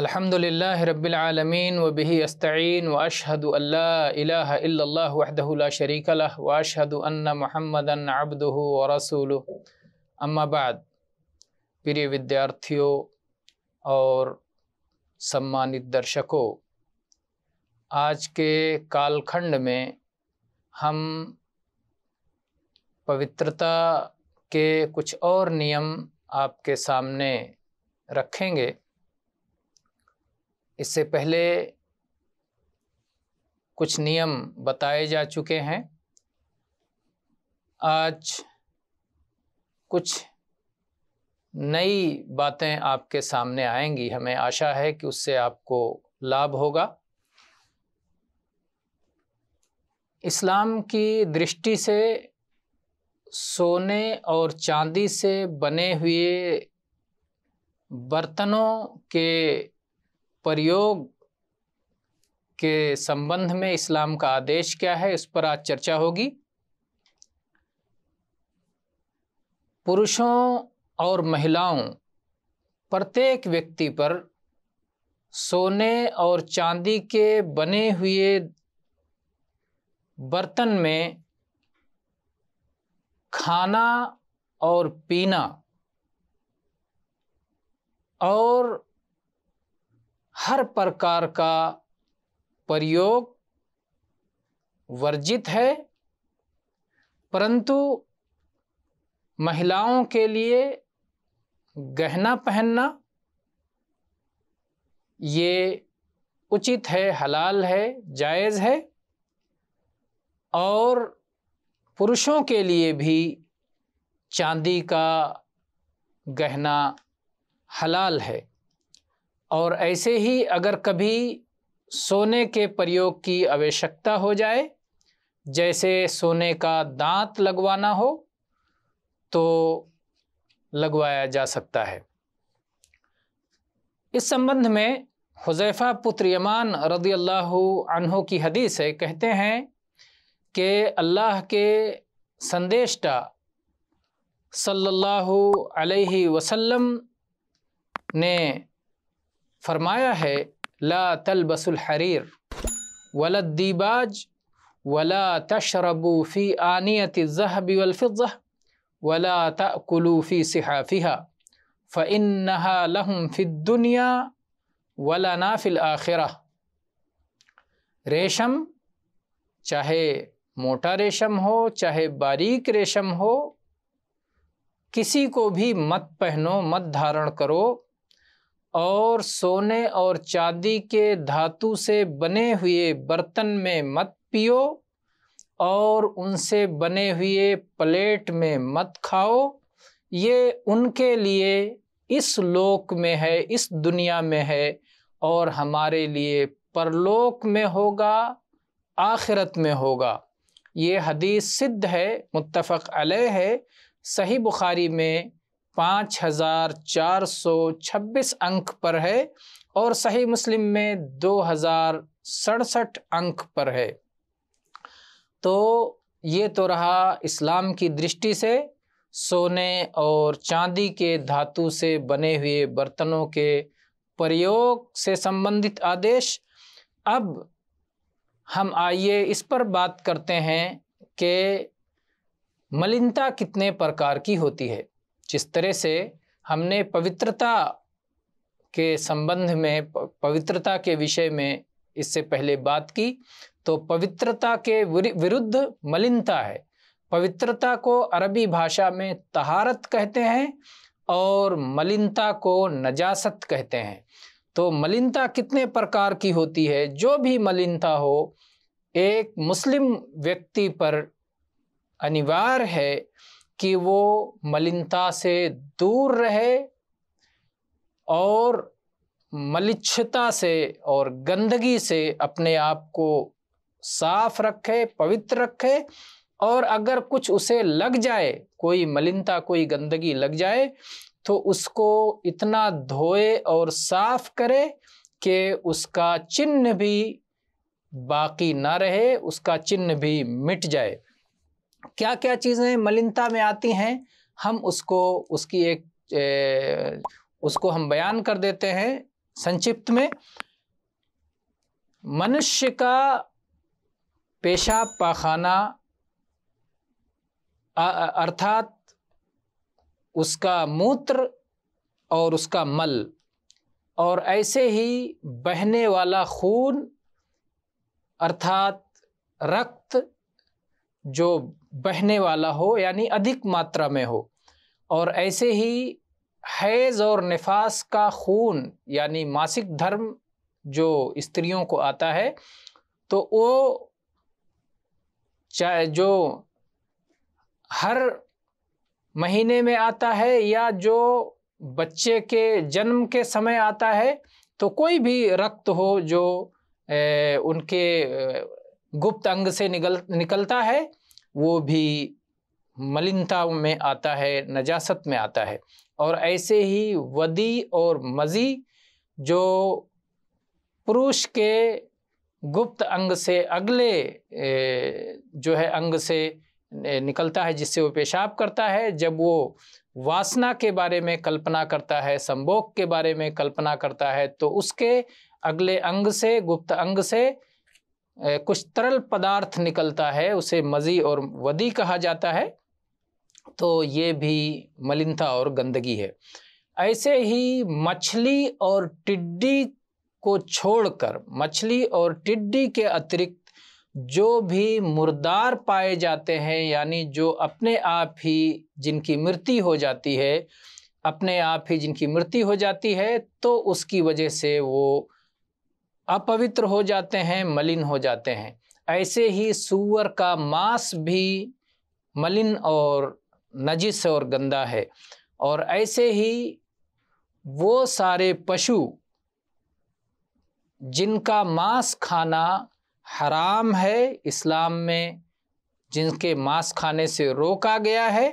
العالمين وبه استعين व ان अस्तीन اله الا الله وحده शरीक شريك له واشهد ان محمدا عبده ورسوله اما अम्माबाद प्रिय विद्यार्थियों और सम्मानित दर्शकों आज के कालखंड में हम पवित्रता के कुछ और नियम आपके सामने रखेंगे इससे पहले कुछ नियम बताए जा चुके हैं आज कुछ नई बातें आपके सामने आएंगी हमें आशा है कि उससे आपको लाभ होगा इस्लाम की दृष्टि से सोने और चांदी से बने हुए बर्तनों के प्रयोग के संबंध में इस्लाम का आदेश क्या है इस पर आज चर्चा होगी पुरुषों और महिलाओं प्रत्येक व्यक्ति पर सोने और चांदी के बने हुए बर्तन में खाना और पीना और हर प्रकार का प्रयोग वर्जित है परंतु महिलाओं के लिए गहना पहनना ये उचित है हलाल है जायज़ है और पुरुषों के लिए भी चांदी का गहना हलाल है और ऐसे ही अगर कभी सोने के प्रयोग की आवश्यकता हो जाए जैसे सोने का दांत लगवाना हो तो लगवाया जा सकता है इस संबंध में हुजैफ़ा पुत्र यमान रदी अल्लाह अनहो की हदीस है कहते हैं कि अल्लाह के संदेशा सल्लल्लाहु अलैहि वसल्लम ने फरमाया है ला तलबसुल हरीर वलदीबाज वला तशरबू फ़ी आनियत ज़हबी वलफ़ज़ वला तकलू सिहाफ़िहा फ़िन्नहा लहम दुनिया वला नाफिल आखिरा रेशम चाहे मोटा रेशम हो चाहे बारीक रेशम हो किसी को भी मत पहनो मत धारण करो और सोने और चांदी के धातु से बने हुए बर्तन में मत पियो और उनसे बने हुए प्लेट में मत खाओ ये उनके लिए इस लोक में है इस दुनिया में है और हमारे लिए परलोक में होगा आखिरत में होगा ये हदीस सिद्ध है मुत्तफ़ अलह है सही बुखारी में पाँच हज़ार चार सौ छब्बीस अंक पर है और सही मुस्लिम में दो हज़ार सड़सठ अंक पर है तो ये तो रहा इस्लाम की दृष्टि से सोने और चांदी के धातु से बने हुए बर्तनों के प्रयोग से संबंधित आदेश अब हम आइए इस पर बात करते हैं कि मलिनता कितने प्रकार की होती है जिस तरह से हमने पवित्रता के संबंध में पवित्रता के विषय में इससे पहले बात की तो पवित्रता के विरुद्ध मलिनता है पवित्रता को अरबी भाषा में तहारत कहते हैं और मलिनता को नजासत कहते हैं तो मलिनता कितने प्रकार की होती है जो भी मलिनता हो एक मुस्लिम व्यक्ति पर अनिवार्य है कि वो मलिनता से दूर रहे और मलिच्छता से और गंदगी से अपने आप को साफ रखे पवित्र रखे और अगर कुछ उसे लग जाए कोई मलिनता कोई गंदगी लग जाए तो उसको इतना धोए और साफ करे कि उसका चिन्ह भी बाकी ना रहे उसका चिन्ह भी मिट जाए क्या क्या चीज़ें मलिनता में आती हैं हम उसको उसकी एक ए, उसको हम बयान कर देते हैं संक्षिप्त में मनुष्य का पेशाब पाखाना अर्थात उसका मूत्र और उसका मल और ऐसे ही बहने वाला खून अर्थात रक्त जो बहने वाला हो यानी अधिक मात्रा में हो और ऐसे ही हैज़ और नफास का खून यानी मासिक धर्म जो स्त्रियों को आता है तो वो चाहे जो हर महीने में आता है या जो बच्चे के जन्म के समय आता है तो कोई भी रक्त हो जो ए, उनके गुप्त अंग से निकल निकलता है वो भी मलिनता में आता है नजासत में आता है और ऐसे ही वदी और मज़ी जो पुरुष के गुप्त अंग से अगले जो है अंग से निकलता है जिससे वो पेशाब करता है जब वो वासना के बारे में कल्पना करता है संभोग के बारे में कल्पना करता है तो उसके अगले अंग से गुप्त अंग से कुछ तरल पदार्थ निकलता है उसे मज़ी और वदी कहा जाता है तो ये भी मलिनता और गंदगी है ऐसे ही मछली और टिड्डी को छोड़कर मछली और टिड्डी के अतिरिक्त जो भी मुर्दार पाए जाते हैं यानी जो अपने आप ही जिनकी मृत्यु हो जाती है अपने आप ही जिनकी मृत्यु हो जाती है तो उसकी वजह से वो अपवित्र हो जाते हैं मलिन हो जाते हैं ऐसे ही सुअर का मांस भी मलिन और नजिस और गंदा है और ऐसे ही वो सारे पशु जिनका मांस खाना हराम है इस्लाम में जिनके मांस खाने से रोका गया है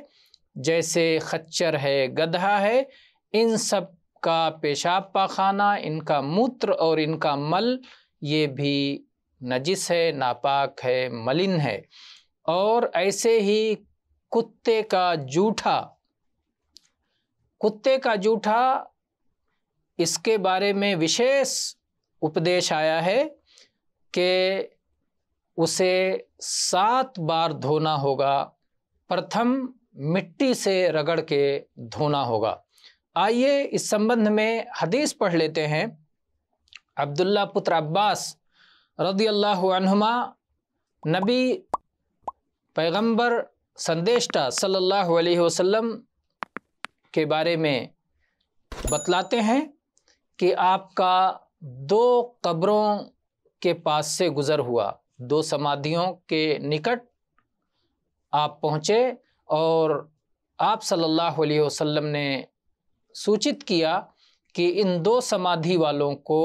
जैसे खच्चर है गधा है इन सब इनका पेशाब पाखाना इनका मूत्र और इनका मल ये भी नजिस है नापाक है मलिन है और ऐसे ही कुत्ते का जूठा कुत्ते का जूठा इसके बारे में विशेष उपदेश आया है कि उसे सात बार धोना होगा प्रथम मिट्टी से रगड़ के धोना होगा आइए इस संबंध में हदीस पढ़ लेते हैं अब्दुल्ला पुत्र अब्बास रदी अल्लाहुमा नबी पैगंबर संदेशा सल्लल्लाहु अलैहि वसल्लम के बारे में बतलाते हैं कि आपका दो कब्रों के पास से गुज़र हुआ दो समाधियों के निकट आप पहुँचे और आप सल्लल्लाहु अलैहि वसल्लम ने सूचित किया कि इन दो समाधि वालों को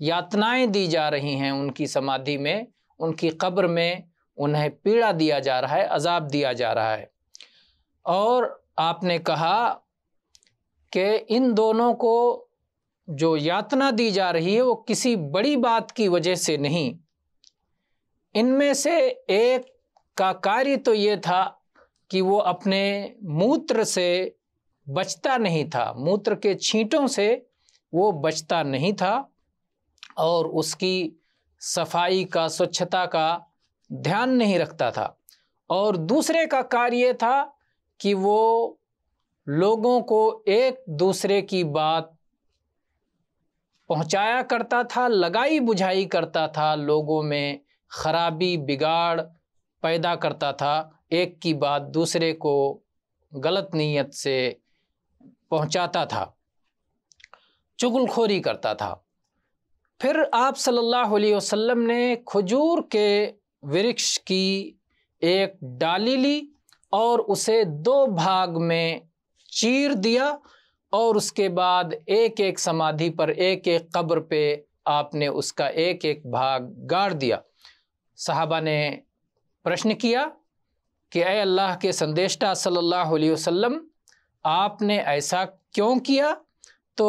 यातनाएं दी जा रही हैं उनकी समाधि में उनकी कब्र में उन्हें पीड़ा दिया जा रहा है अजाब दिया जा रहा है और आपने कहा कि इन दोनों को जो यातना दी जा रही है वो किसी बड़ी बात की वजह से नहीं इनमें से एक का कार्य तो ये था कि वो अपने मूत्र से बचता नहीं था मूत्र के छींटों से वो बचता नहीं था और उसकी सफाई का स्वच्छता का ध्यान नहीं रखता था और दूसरे का कार्य था कि वो लोगों को एक दूसरे की बात पहुंचाया करता था लगाई बुझाई करता था लोगों में खराबी बिगाड़ पैदा करता था एक की बात दूसरे को गलत नीयत से पहुंचाता था चुगलखोरी करता था फिर आप सल्लल्लाहु अलैहि वसल्लम ने खजूर के वृक्ष की एक डाली ली और उसे दो भाग में चीर दिया और उसके बाद एक एक समाधि पर एक एक कब्र पे आपने उसका एक एक भाग गाड़ दिया साहबा ने प्रश्न किया कि अय अल्लाह के संदेशा सल्लल्लाहु अलैहि वसल्लम आपने ऐसा क्यों किया तो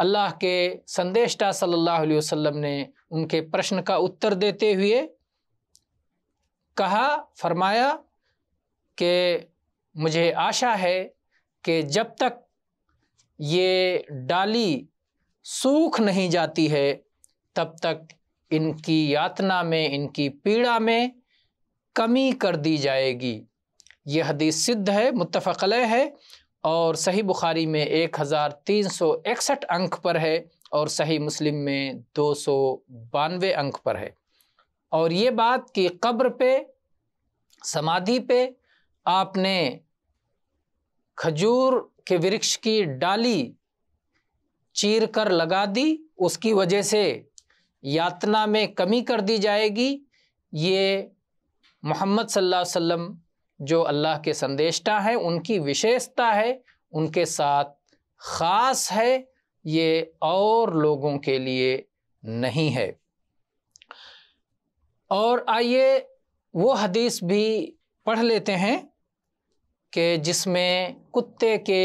अल्लाह के संदेशा सल्लल्लाहु अलैहि वसल्लम ने उनके प्रश्न का उत्तर देते हुए कहा फरमाया कि मुझे आशा है कि जब तक ये डाली सूख नहीं जाती है तब तक इनकी यातना में इनकी पीड़ा में कमी कर दी जाएगी यह हदीस सिद्ध है मुतफ़ल है और सही बुखारी में एक हज़ार तीन सौ इकसठ अंक पर है और सही मुस्लिम में दो सौ बानवे अंक पर है और ये बात कि कब्र पे समाधि पे आपने खजूर के वृक्ष की डाली चीर कर लगा दी उसकी वजह से यातना में कमी कर दी जाएगी ये मोहम्मद सल्लल्लाहु अलैहि वसल्लम जो अल्लाह के संदेशता हैं उनकी विशेषता है उनके साथ ख़ास है ये और लोगों के लिए नहीं है और आइए वो हदीस भी पढ़ लेते हैं कि जिसमें कुत्ते के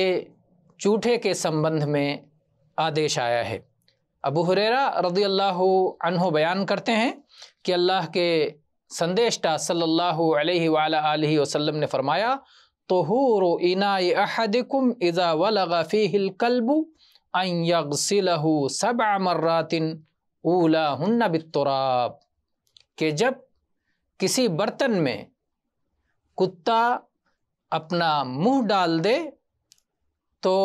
चूठे के संबंध में आदेश आया है अबू हुरेरा रदी अल्लाह बयान करते हैं कि अल्लाह के संदेशा सल्लल्लाहु अलैहि वसल्लम ने फरमाया तो इनाकुम इज़ा वलगफ़ीकल्बु अयगसिलहू सब मर्रातिन ऊला हन्ना बितराब जब किसी बर्तन में कुत्ता अपना मुंह डाल दे तो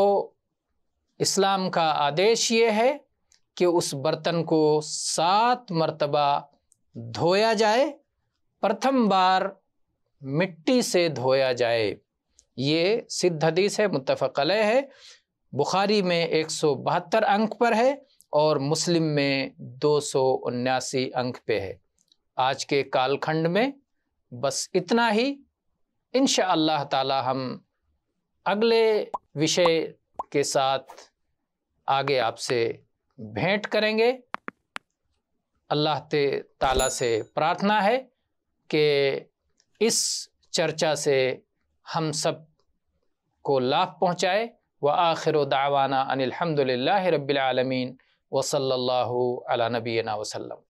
इस्लाम का आदेश ये है कि उस बर्तन को सात मर्तबा धोया जाए प्रथम बार मिट्टी से धोया जाए ये सिद्ध हदीस है मुतफ़ल है बुखारी में एक सौ बहत्तर अंक पर है और मुस्लिम में दो सौ उन्यासी अंक पे है आज के कालखंड में बस इतना ही इन ताला हम अगले विषय के साथ आगे आपसे भेंट करेंगे अल्लाह ताला से प्रार्थना है कि इस चर्चा से हम सब को लाभ पहुँचाए व आखिर दावाना अनिलहमदिल्ला रबालमीन वसल्ला नबीना वसलम